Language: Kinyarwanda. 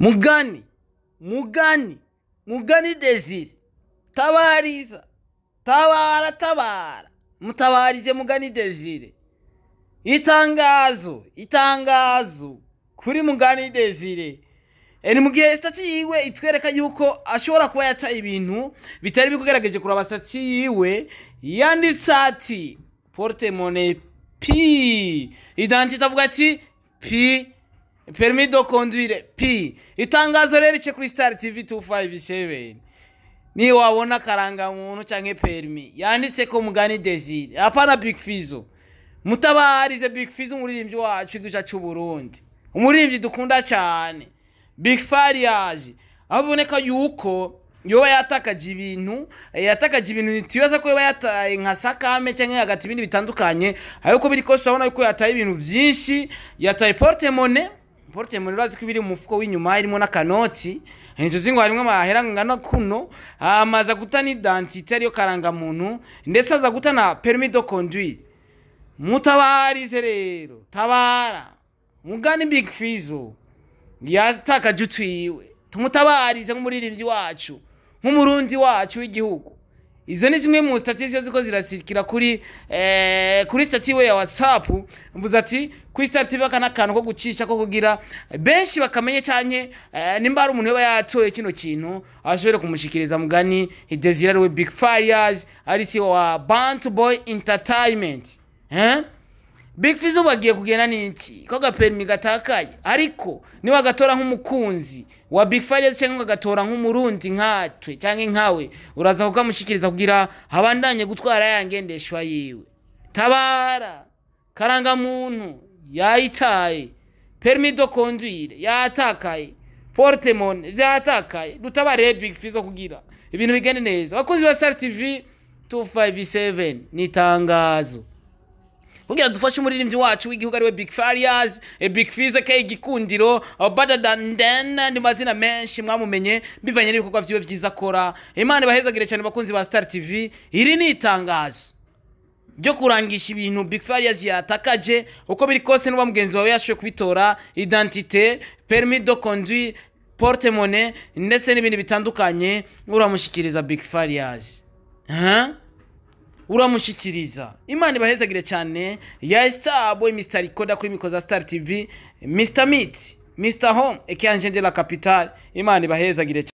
mugani mugani mugani desire tabariza tabara tabara mutabarize mugani desire itangazo itangazo kuri mugani desire eh, ni mu gihe sitati yiwe itwereka yuko ashobora kuba yaca ibintu bitari bikugaragaje kuraba sitati yiwe yanditse ati portemone pi idanti itavuga ati pi perimi do kondwire pi itangazo rero kuri sitari tivi tu fayive seveni niyo wabona akarangamuntu cyangwa perimi yanditse ko mugani desire apana bigi fizo mutabarize bigi fizo umuririmbyi wacu igice cy'uburundi umuririmbyi dukunda cyane bigi fariyazi aho uboneka yuko yoba yatakaje ibintu eh, yatakaje ibintu tubaza ko yoba yataye nka sakame cyangwa hagati ibindi bitandukanye ariko biri kose urabona ko yataye ibintu byinshi yataye portemone porte muri bazi ko ibiri mu mufuko w'inyuma harimo n'akanoti inzozi ngo harimo amahera angana kuno amaza guta n'idantite ariyo karangamuntu ndetse aza guta na perimi do conduire mutabarize rero tabara mugani big fizo yatakaje utwiwe tumutabarize nk'umuririmbyi wacu nk'umurundi wacu w'igihugu izo ni zimwe mu sitati ziba ziko zirasikira kuri eh, kuri sitati we ya watsapu mvuze ati kuri sitati bakana akantu ko gucisha ko kugira benshi bakamenya cyane eh, nimba hari umuntu uba yatoye kino kintu ashobora kumushyikiriza mugani desire we big fires ari si wa bantu boy entertainment eh? big fizo bagiye kugenda n'iki ko agaperimi gatakaye ariko niba agatora nk'umukunzi wa big fayirezi cyangwa agatora nk'umurundi nkatwe cyangwa nkawe uraza kukamushyikiriza kugira habandanye gutwara ya ngendeshwa yiwe tabara karangamuntu yayitaye perimi do konduire yatakaye portemone byatakaye dutabare big fizo kugira ibintu bigende neza abakozi ba sara tivi tu fayive seveni ni itangazo kugira dufashe umuririmbyi wacu w'igihugu ariwe big fariyazi e, big fiza ke igikundiro badadandena ni mazina menshi mwamumenye bivanye n'ibikorwa byiwe byiza akora imana ibahezagire cyane abakunzi ba Star TV iri ni itangazo byo kurangisha ibintu big fariyazi yatakaje uko biri kose n'uba mugenzi wawe yashoboye kubitora idantite perimi do conduit porte mone ndetse n'ibindi bitandukanye uramushyikiriza big fariyazi uramushyikiriza imana ibahezagire cyane ya sitabo misita rikoda kuri mikoro za sitari tivi misita miti misita home ekiyanjendera kapitari imana ibahezagire cyane